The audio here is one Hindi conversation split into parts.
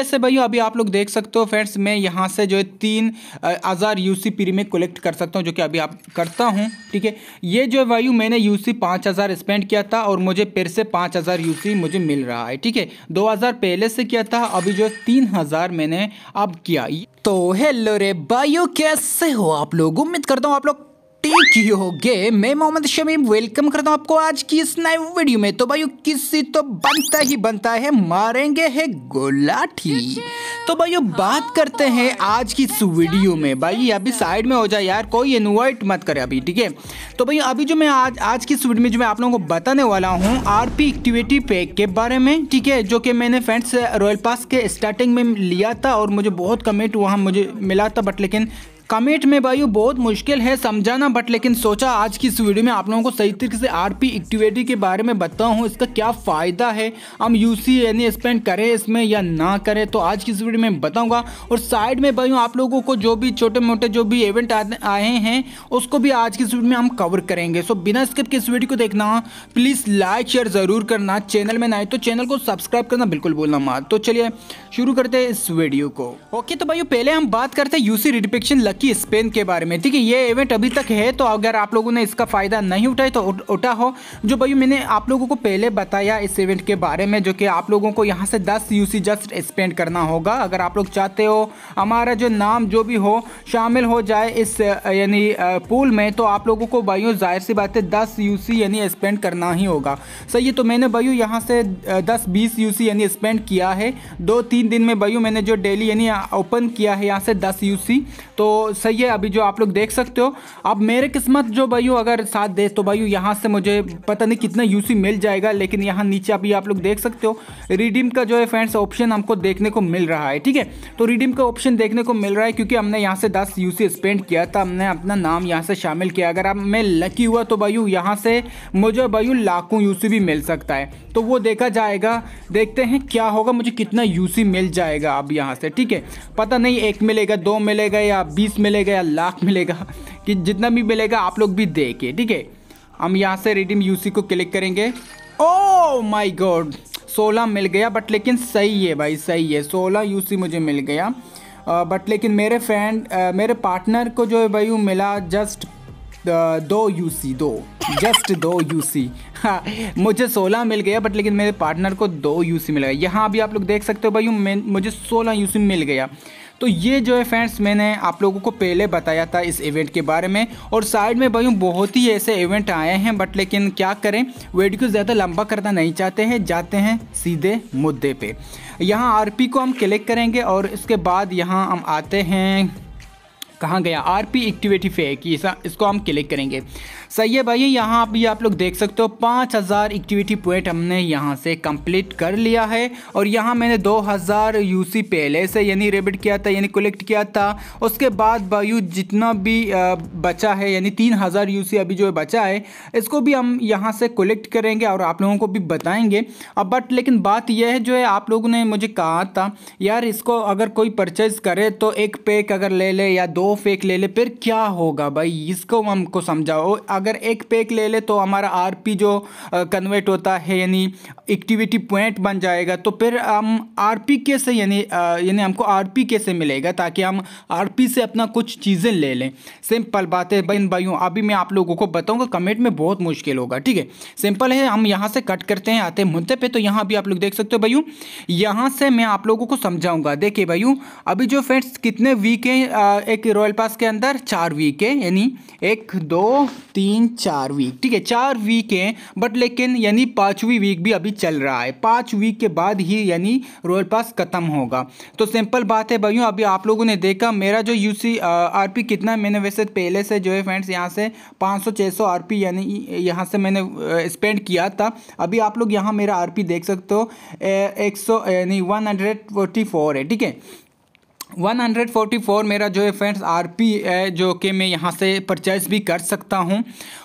से भाइयों अभी आप लोग देख सकते हो फ्रेंड्स मैं यहाँ से जो है तीन हज़ार यू सी पी में कलेक्ट कर सकता हूँ जो कि अभी आप करता हूँ ठीक है ये जो है भाइयों मैंने यू सी पाँच हज़ार स्पेंड किया था और मुझे फिर से पाँच हज़ार यू सी मुझे मिल रहा है ठीक है दो हज़ार पहले से किया था अभी जो है तीन हज़ार मैंने अब किया तो हेलो रे भाइयों कैसे हो आप लोग उम्मीद करता हूँ आप लोग टेक मैं मोहम्मद शमीम वेलकम करता हूँ आपको आज की इस नए वीडियो में तो भाई किसी तो बनता ही बनता है मारेंगे है गोलाठी तो भाई बात करते हैं आज की इस वीडियो में भाई अभी साइड में हो जाए यार कोई इन्वाइट मत करे अभी ठीक है तो भाई अभी जो मैं आज आज की इस वीडियो में जो मैं आप लोगों को बताने वाला हूँ आरपी एक्टिविटी पैक के बारे में ठीक है जो कि मैंने फ्रेंड्स रॉयल पास के स्टार्टिंग में लिया था और मुझे बहुत कमेंट वहाँ मुझे मिला था बट लेकिन कमेंट में भाई बहुत मुश्किल है समझाना बट लेकिन सोचा आज की इस वीडियो में आप लोगों को सही तरीके से आरपी एक्टिविटी के बारे में बताऊं इसका क्या फ़ायदा है हम यू सी यानी स्पेंड करें इसमें या ना करें तो आज की इस वीडियो में बताऊंगा और साइड में भाई आप लोगों को जो भी छोटे मोटे जो भी इवेंट आए हैं उसको भी आज की इस वीडियो में हम कवर करेंगे सो बिना स्किप के इस वीडियो को देखना प्लीज़ लाइक शेयर ज़रूर करना चैनल में ना तो चैनल को सब्सक्राइब करना बिल्कुल बोलना मार तो चलिए शुरू करते हैं इस वीडियो को ओके तो भाई पहले हम बात करते हैं यूसी रिडिपिक्शन लग की स्पेन के बारे में ठीक है ये इवेंट अभी तक है तो अगर आप लोगों ने इसका फ़ायदा नहीं उठाया तो उठा हो जो भाई मैंने आप लोगों को पहले बताया इस इवेंट के बारे में जो कि आप लोगों को यहाँ से दस यू जस्ट स्पेंड करना होगा अगर आप लोग चाहते हो हमारा जो नाम जो भी हो शामिल हो जाए इस यानी पूल में तो आप लोगों को भाइयों जाहिर सी बात है दस यू यानी स्पेंड करना ही होगा सही है तो मैंने भाइयों यहाँ से दस बीस यू यानी स्पेंड किया है दो तीन दिन में भाइयों मैंने जो डेली यानी ओपन किया है यहाँ से दस यू तो सही है अभी जो आप लोग देख सकते हो अब मेरे किस्मत जो भाइयों अगर साथ दे तो भाइयों यहाँ से मुझे पता नहीं कितना यूसी मिल जाएगा लेकिन यहाँ नीचे अभी आप लोग देख सकते हो रिडीम का जो है फ्रेंड्स ऑप्शन हमको देखने को मिल रहा है ठीक है तो रिडीम का ऑप्शन देखने को मिल रहा है क्योंकि हमने यहाँ से दस यू स्पेंड किया था हमने अपना नाम यहाँ से शामिल किया अगर अब मैं लकी हुआ तो भाई यहाँ से मुझे भाई लाखों यू भी मिल सकता है तो वो देखा जाएगा देखते हैं क्या होगा मुझे कितना यू मिल जाएगा अब यहाँ से ठीक है पता नहीं एक मिलेगा दो मिलेगा या बीस बीस मिलेगा या लाख मिलेगा कि जितना भी मिलेगा आप लोग भी दे के ठीक है हम यहाँ से रिडीम यूसी को क्लिक करेंगे ओ माई गॉड सोलह मिल गया बट लेकिन सही है भाई सही है सोलह यूसी मुझे मिल गया बट लेकिन मेरे फ्रेंड मेरे पार्टनर को जो है भाई वो मिला जस्ट दो यू सी दो जस्ट दो यू सी हाँ मुझे सोलह मिल गया बट लेकिन मेरे पार्टनर को दो यू सी मिल गया यहाँ भी आप लोग देख सकते हो भाई मुझे सोलह यू सी मिल गया तो ये जो है फ्रेंड्स मैंने आप लोगों को पहले बताया था इस इवेंट के बारे में और साइड में भाई बहुत ही ऐसे इवेंट आए हैं बट लेकिन क्या करें वीडियो को ज़्यादा लंबा करना नहीं चाहते हैं जाते हैं सीधे मुद्दे पे यहाँ आरपी को हम क्लिक करेंगे और इसके बाद यहाँ हम आते हैं कहाँ गया आर पी एक्टिविटी फेक कि इसको हम क्लिक करेंगे सही है भाई यहाँ भी आप लोग देख सकते हो पाँच हज़ार एक्टिविटी पॉइंट हमने यहाँ से कंप्लीट कर लिया है और यहाँ मैंने दो हज़ार यू सी पहले से यानी रेबिट किया था यानी कलेक्ट किया था उसके बाद भाई जितना भी बचा है यानी तीन हज़ार यू सी अभी जो बचा है इसको भी हम यहाँ से कलेक्ट करेंगे और आप लोगों को भी बताएँगे अब बट लेकिन बात यह है जो है आप लोगों ने मुझे कहा था यार इसको अगर कोई परचेज़ करे तो एक पेक अगर ले ले या दो फेक ले ले फिर क्या होगा भाई इसको हमको समझाओ अगर एक पैक ले ले तो हमारा आर जो कन्वर्ट होता है यानी एक्टिविटी पॉइंट बन जाएगा तो फिर हम आर कैसे यानी यानी हमको आर कैसे मिलेगा ताकि हम आर से अपना कुछ चीज़ें ले लें सिंपल बातें बहन भाइयों अभी मैं आप लोगों को बताऊँगा कमेंट में बहुत मुश्किल होगा ठीक है सिंपल है हम यहाँ से कट करते हैं आते हैं मुद्दे पर तो यहाँ भी आप लोग देख सकते हो भाइयों यहाँ से मैं आप लोगों को समझाऊँगा देखिए भाइयों अभी जो फ्रेंड्स कितने वीक हैं एक रॉयल पास के अंदर चार वीक है यानी एक दो तीन तीन चार वीक ठीक है चार वीक हैं बट लेकिन यानी पाँचवीं वीक भी अभी चल रहा है पाँच वीक के बाद ही यानी रॉयल पास ख़त्म होगा तो सिंपल बात है भाइयों अभी आप लोगों ने देखा मेरा जो यू सी आर पी कितना मैंने वैसे पहले से जो है फ्रेंड्स यहाँ से पाँच सौ छः सौ आर पी यानी यहाँ से मैंने स्पेंड किया था अभी आप लोग यहाँ मेरा आर पी देख सकते हो एक सौ यानी वन हंड्रेड फोर्टी फोर है ठीक है 144 मेरा जो है फ्रेंड्स आरपी है जो कि मैं यहाँ से परचेज़ भी कर सकता हूँ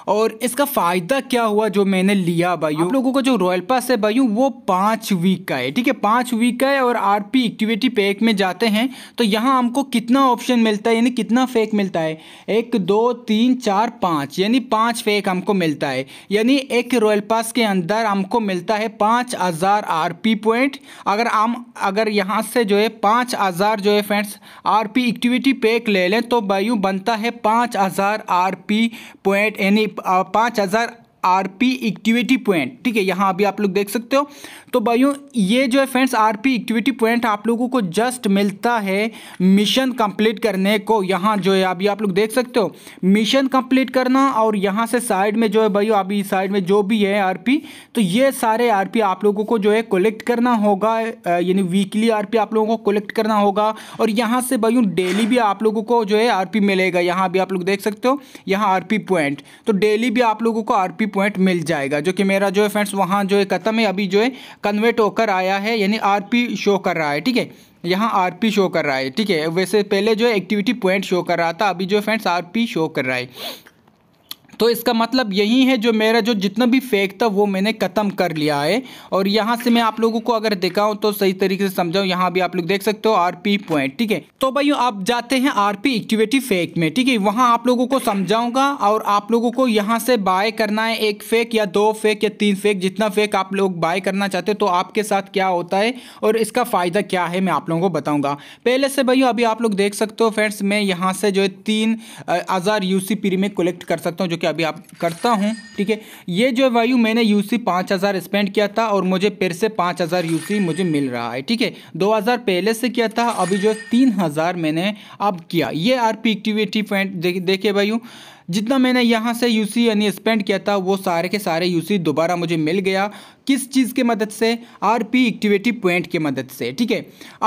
और इसका फ़ायदा क्या हुआ जो मैंने लिया भाई आप लोगों का जो रॉयल पास है भाई वो पाँच वीक का है ठीक है पाँच वीक का है और आरपी एक्टिविटी पैक में जाते हैं तो यहाँ हमको कितना ऑप्शन मिलता है यानी कितना फेक मिलता है एक दो तीन चार पाँच यानी पाँच फेक हमको मिलता है यानी एक रॉयल पास के अंदर हमको मिलता है पाँच हज़ार आर पॉइंट अगर हम अगर यहाँ से जो है पाँच हज़ार जो है फ्रेंड्स आरपी इक्विटी पैक ले लें तो वायु बनता है पाँच हज़ार आर पी पॉइंट यानी पाँच हज़ार आरपी इक्टिविटी पॉइंट ठीक है यहाँ अभी आप लोग देख सकते हो तो भाइयों ये जो है फ्रेंड्स आरपी इक्टिविटी पॉइंट आप लोगों को जस्ट मिलता है मिशन कंप्लीट करने को यहाँ जो है अभी आप लोग देख सकते हो मिशन कंप्लीट करना और यहाँ से साइड में जो है भाइयों अभी साइड में जो भी है आरपी तो ये सारे आर आप लोगों को जो है कलेक्ट करना होगा यानी वीकली आर आप लोगों को कलेक्ट करना होगा और यहाँ से भाइयों डेली भी आप लोगों को जो है आर मिलेगा यहाँ अभी आप लोग देख सकते हो यहाँ आर पॉइंट तो डेली भी आप लोगों को आर पॉइंट मिल जाएगा जो कि मेरा जो है फ्रेंड्स वहाँ जो है ख़त्म है अभी जो है कन्वर्ट होकर आया है यानी आर शो कर रहा है ठीक है यहाँ आरपी शो कर रहा है ठीक है वैसे पहले जो है एक्टिविटी पॉइंट शो कर रहा था अभी जो फ्रेंड्स आरपी शो कर रहा है तो इसका मतलब यही है जो मेरा जो जितना भी फेक था वो मैंने ख़त्म कर लिया है और यहाँ से मैं आप लोगों को अगर दिखाऊँ तो सही तरीके से समझाऊँ यहाँ भी आप लोग देख सकते हो आर पॉइंट ठीक है तो भाई आप जाते हैं आर पी एक्टिविटी फेक में ठीक है वहाँ आप लोगों को समझाऊँगा और आप लोगों को यहाँ से बाय करना है एक फेक या दो फेक या तीन फेक जितना फेक आप लोग बाय करना चाहते हो तो आपके साथ क्या होता है और इसका फ़ायदा क्या है मैं आप लोगों को बताऊँगा पहले से भाई अभी आप लोग देख सकते हो फ्रेंड्स मैं यहाँ से जो है तीन हज़ार यू में कलेक्ट कर सकता हूँ जो कि के अभी आप करता हूँ ठीक है ये जो वायु मैंने यूसी सी पाँच हज़ार स्पेंड किया था और मुझे फिर से पाँच हज़ार यू मुझे मिल रहा है ठीक है दो हज़ार पहले से किया था अभी जो तीन हज़ार मैंने अब किया ये आर पी एक्टिविटी पॉइंट देखिए भाई जितना मैंने यहाँ से यूसी यानी स्पेंड किया था वो सारे के सारे यूसी दोबारा मुझे मिल गया किस चीज़ के मदद से आरपी एक्टिविटी पॉइंट के मदद से ठीक है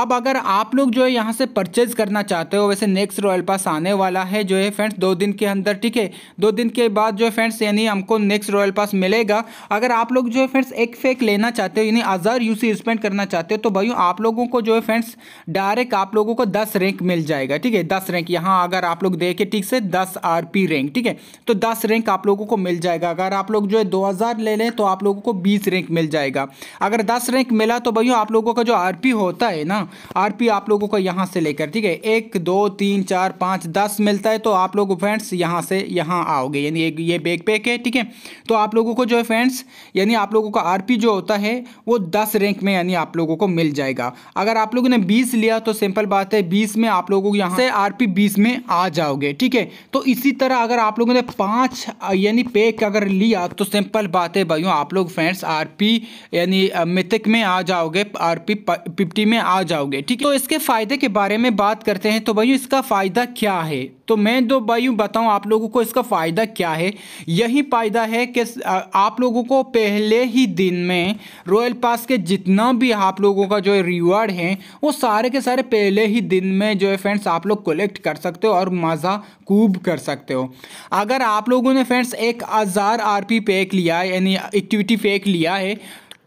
अब अगर आप लोग जो है यहाँ से परचेज करना चाहते हो वैसे नेक्स्ट रॉयल पास आने वाला है जो है फ्रेंड्स दो दिन के अंदर ठीक है दो दिन के बाद जो है फ्रेंड्स यानी हमको नेक्स्ट रॉयल पास मिलेगा अगर आप लोग जो है फ्रेंड्स एक फेक लेना चाहते हो यानी हज़ार यू स्पेंड करना चाहते हो तो भाई आप लोगों को जो है फ्रेंड्स डायरेक्ट आप लोगों को दस रैंक मिल जाएगा ठीक है दस रैंक यहाँ अगर आप लोग देखें ठीक से दस आर रैंक रैंकिंग ठीक है तो दस रैंक आप लोगों को मिल जाएगा अगर आप लोग जो है दो हज़ार ले लें तो आप लोगों को बीस रैंक मिल जाएगा अगर दस रैंक मिला तो भैया आप लोगों का जो आर होता है ना आर आप लोगों को यहाँ से लेकर ठीक है एक दो तीन चार पाँच दस मिलता है तो आप लोग फ्रेंड्स यहाँ से यहाँ आओगे यानी ये बैग पैक है ठीक है तो आप लोगों को जो है फ्रेंड्स यानी आप लोगों का आर जो होता है वो दस रैंक में यानी आप लोगों को मिल जाएगा अगर आप लोगों ने बीस लिया तो सिंपल बात है बीस में आप लोगों को यहाँ से आर पी बीस में आ जाओगे ठीक है तो इसी तरह अगर आप लोगों ने पाँच यानी पे अगर लिया तो सिंपल बात है भाइयों आप लोग फ्रेंड्स आरपी यानी मिथिक में आ जाओगे आरपी फिफ्टी में आ जाओगे ठीक है तो इसके फ़ायदे के बारे में बात करते हैं तो भाइयों इसका फ़ायदा क्या है तो मैं तो भाई बताऊँ आप लोगों को इसका फ़ायदा क्या है यही फ़ायदा है कि आप लोगों को पहले ही दिन में रॉयल पास के जितना भी आप लोगों का जो रिवार्ड है वो सारे के सारे पहले ही दिन में जो है फ्रेंड्स आप लोग कलेक्ट कर सकते हो और मज़ा खूब कर सकते हो अगर आप लोगों ने फ्रेंड्स एक हज़ार आर पैक लिया है यानी एक्टिविटी पैक लिया है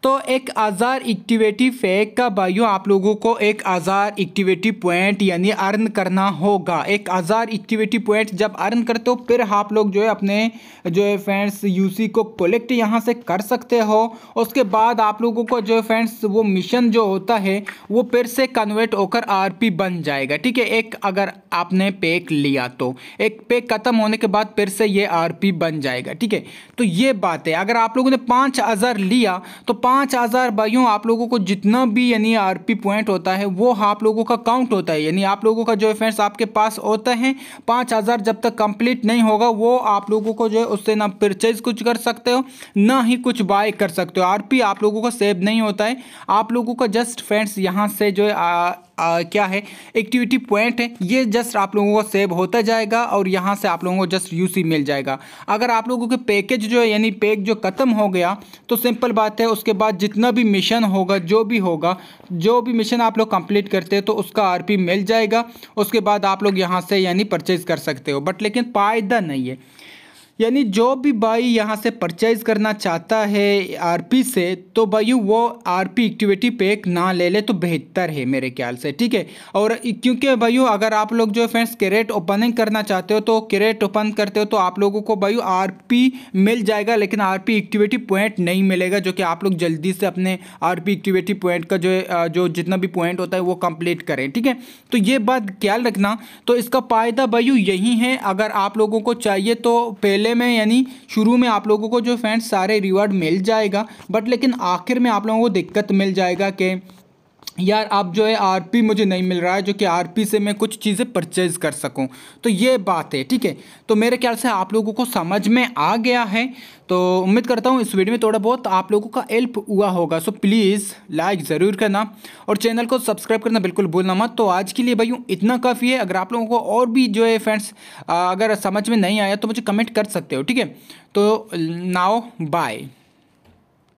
तो एक आजार एक्टिवेटिव फेक का भाइयों आप लोगों को एक आजार एक्टिवेटिव पॉइंट यानी अर्न करना होगा एक हज़ार एक्टिवेटिव पॉइंट जब अर्न करते हो फिर आप लोग जो है अपने जो है फ्रेंड्स यूसी को कलेक्ट यहाँ से कर सकते हो उसके बाद आप लोगों को जो है फ्रेंड्स वो मिशन जो होता है वो फिर से कन्वर्ट होकर आर बन जाएगा ठीक है एक अगर आपने पेक लिया तो एक पेक ख़त्म होने के बाद फिर से ये आर बन जाएगा ठीक है तो ये बात है अगर आप लोगों ने पाँच लिया तो पाँच पाँच हज़ार भाइयों आप लोगों को जितना भी यानी आरपी पॉइंट होता है वो आप लोगों का काउंट होता है यानी आप लोगों का जो है फ्रेंड्स आपके पास होता है पाँच हज़ार जब तक कंप्लीट नहीं होगा वो आप लोगों को जो है उससे ना परचेज कुछ कर सकते हो ना ही कुछ बाय कर सकते हो आरपी आप लोगों का सेव नहीं होता है आप लोगों का जस्ट फ्रेंड्स यहाँ से जो है आ, क्या है एक्टिविटी पॉइंट है ये जस्ट आप लोगों को सेव होता जाएगा और यहाँ से आप लोगों को जस्ट यूसी मिल जाएगा अगर आप लोगों के पैकेज जो है यानी पैक जो ख़त्म हो गया तो सिंपल बात है उसके बाद जितना भी मिशन होगा जो भी होगा जो भी मिशन आप लोग कंप्लीट करते हैं तो उसका आर मिल जाएगा उसके बाद आप लोग यहाँ से यानी परचेज़ कर सकते हो बट लेकिन फायदा नहीं है यानी जो भी बाई यहाँ से परचेज करना चाहता है आरपी से तो भाई वो आरपी इक्विटी पैक ना ले ले तो बेहतर है मेरे ख्याल से ठीक है और क्योंकि भाई अगर आप लोग जो फ्रेंड्स कैरेट ओपनिंग करना चाहते हो तो करेट ओपन करते हो तो आप लोगों को भाई आरपी मिल जाएगा लेकिन आरपी इक्विटी पॉइंट नहीं मिलेगा जो कि आप लोग जल्दी से अपने पी इक्विटी पॉइंट का जो जो जितना भी पॉइंट होता है वो कंप्लीट करें ठीक है तो ये बात ख्याल रखना तो इसका फ़ायदा भाई यही है अगर आप लोगों को चाहिए तो पहले पहले में यानी शुरू में आप लोगों को जो फ्रेंड्स सारे रिवॉर्ड मिल जाएगा बट लेकिन आखिर में आप लोगों को दिक्कत मिल जाएगा कि यार आप जो है आरपी मुझे नहीं मिल रहा है जो कि आरपी से मैं कुछ चीज़ें परचेज़ कर सकूं तो ये बात है ठीक है तो मेरे ख्याल से आप लोगों को समझ में आ गया है तो उम्मीद करता हूँ इस वीडियो में थोड़ा बहुत आप लोगों का हेल्प हुआ होगा सो प्लीज़ लाइक ज़रूर करना और चैनल को सब्सक्राइब करना बिल्कुल भूलना मत तो आज के लिए भाई इतना काफ़ी है अगर आप लोगों को और भी जो है फ्रेंड्स अगर समझ में नहीं आया तो मुझे कमेंट कर सकते हो ठीक है तो नाओ बाय